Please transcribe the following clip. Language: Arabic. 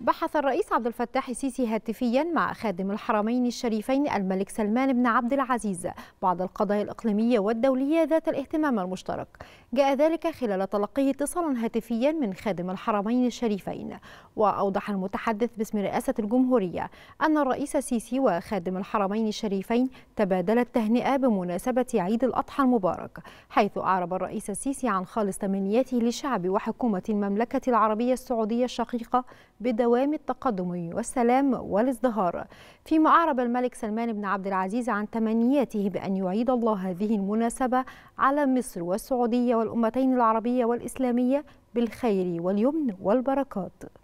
بحث الرئيس عبد الفتاح السيسي هاتفيا مع خادم الحرمين الشريفين الملك سلمان بن عبد العزيز بعض القضايا الإقليمية والدولية ذات الاهتمام المشترك جاء ذلك خلال تلقيه اتصالا هاتفيا من خادم الحرمين الشريفين وأوضح المتحدث باسم رئاسة الجمهورية أن الرئيس السيسي وخادم الحرمين الشريفين تبادلا التهنئة بمناسبة عيد الأضحى المبارك حيث أعرب الرئيس السيسي عن خالص تمنياته لشعب وحكومة المملكة العربية السعودية الشقيقة بدأ دوام التقدم والسلام والازدهار فيما أعرب الملك سلمان بن عبد العزيز عن تمنياته بأن يعيد الله هذه المناسبة على مصر والسعودية والأمتين العربية والإسلامية بالخير واليمن والبركات